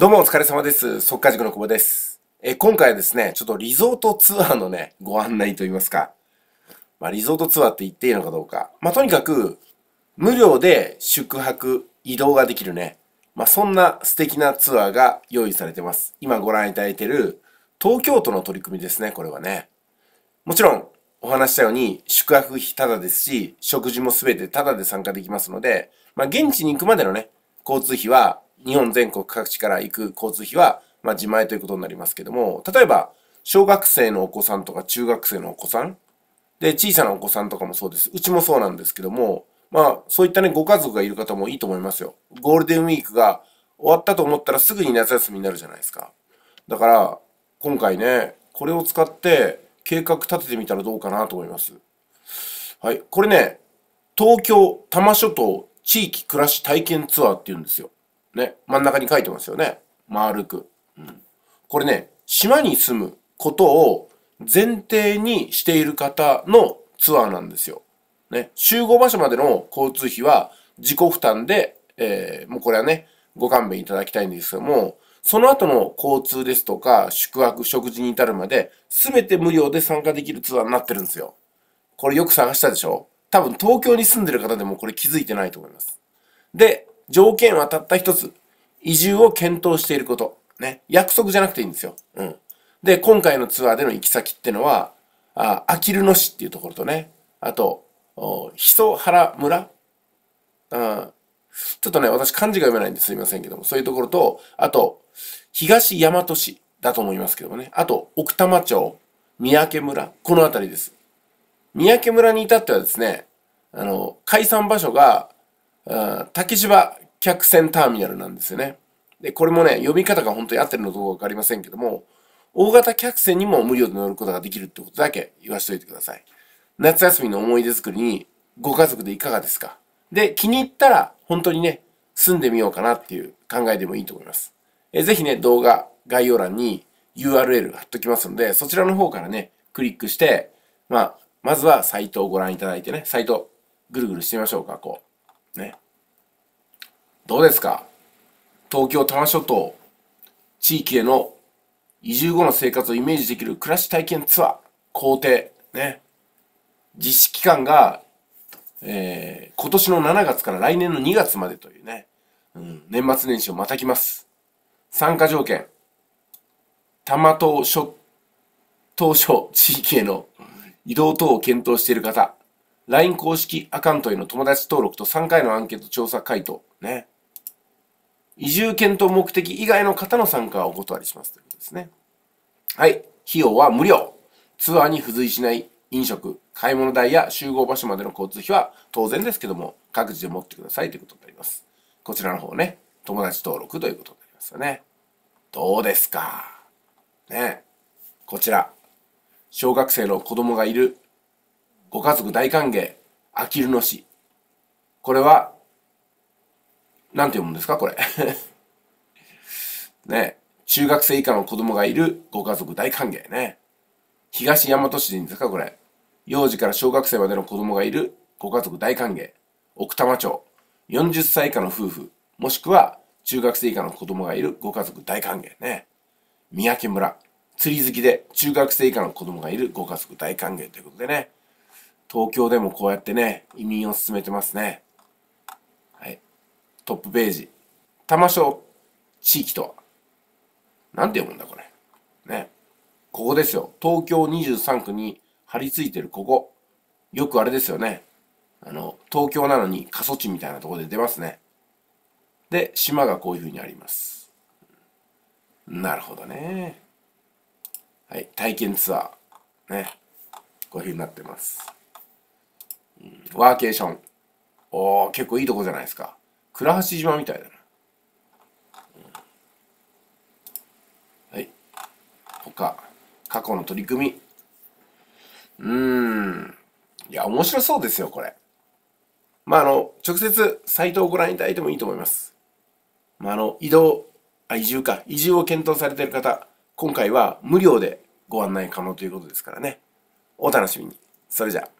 どうもお疲れ様です。即稼塾の久保です。え、今回はですね、ちょっとリゾートツアーのね、ご案内といいますか。まあ、リゾートツアーって言っていいのかどうか。まあ、とにかく、無料で宿泊、移動ができるね。まあ、そんな素敵なツアーが用意されてます。今ご覧いただいている東京都の取り組みですね、これはね。もちろん、お話したように宿泊費タダですし、食事も全てタダで参加できますので、まあ、現地に行くまでのね、交通費は日本全国各地から行く交通費は、まあ、自前ということになりますけども、例えば、小学生のお子さんとか中学生のお子さん、で、小さなお子さんとかもそうです。うちもそうなんですけども、まあ、そういったね、ご家族がいる方もいいと思いますよ。ゴールデンウィークが終わったと思ったらすぐに夏休みになるじゃないですか。だから、今回ね、これを使って計画立ててみたらどうかなと思います。はい。これね、東京多摩諸島地域暮らし体験ツアーって言うんですよ。ね、真ん中に書いてますよね。丸く。うん、これね、島に住むことを前提にしている方のツアーなんですよ。ね、集合場所までの交通費は自己負担で、えー、もうこれはね、ご勘弁いただきたいんですけども、その後の交通ですとか、宿泊、食事に至るまで、すべて無料で参加できるツアーになってるんですよ。これよく探したでしょ多分東京に住んでる方でもこれ気づいてないと思います。で、条件はたった一つ。移住を検討していること。ね。約束じゃなくていいんですよ。うん。で、今回のツアーでの行き先ってのは、あ、あきる野市っていうところとね、あと、磯原村うん。ちょっとね、私漢字が読めないんですいませんけども、そういうところと、あと、東大和市だと思いますけどもね、あと、奥多摩町、三宅村、この辺りです。三宅村に至ってはですね、あの、解散場所が、竹芝客船ターミナルなんですよね。で、これもね、読み方が本当に合ってるのかどうかわかりませんけども、大型客船にも無料で乗ることができるってことだけ言わしといてください。夏休みの思い出作りにご家族でいかがですかで、気に入ったら本当にね、住んでみようかなっていう考えでもいいと思います。えぜひね、動画概要欄に URL 貼っときますので、そちらの方からね、クリックして、まあ、まずはサイトをご覧いただいてね、サイトぐるぐるしてみましょうか、こう。ね。どうですか東京多摩諸島、地域への移住後の生活をイメージできる暮らし体験ツアー、工程、ね。実施期間が、えー、今年の7月から来年の2月までというね、うん、年末年始をまた来ます。参加条件、多摩島諸、島諸地域への移動等を検討している方、LINE 公式アカウントへの友達登録と3回のアンケート調査回答、ね。移住検討目的以外の方の参加はお断りしますということですね。はい。費用は無料。ツアーに付随しない飲食、買い物代や集合場所までの交通費は当然ですけども、各自で持ってくださいということになります。こちらの方ね、友達登録ということになりますよね。どうですかね。こちら。小学生の子供がいるご家族大歓迎、あきる野市。これはなんて読むんですかこれ。ね。中学生以下の子供がいるご家族大歓迎ね。東大和市でいいんですかこれ。幼児から小学生までの子供がいるご家族大歓迎。奥多摩町。40歳以下の夫婦。もしくは中学生以下の子供がいるご家族大歓迎ね。三宅村。釣り好きで中学生以下の子供がいるご家族大歓迎ということでね。東京でもこうやってね、移民を進めてますね。トップページ。多摩省地域とは。なんて読むんだ、これ。ね。ここですよ。東京23区に張り付いてるここ。よくあれですよね。あの、東京なのに過疎地みたいなところで出ますね。で、島がこういう風にあります。なるほどね。はい、体験ツアー。ね。こういう風になってます。ワーケーション。おー、結構いいとこじゃないですか。倉橋島みたいだな。はい。他、過去の取り組み。うーん。いや、面白そうですよ、これ。まあ、あの、直接、サイトをご覧いただいてもいいと思います。まあ、あの、移動、あ、移住か。移住を検討されている方、今回は無料でご案内可能ということですからね。お楽しみに。それじゃあ。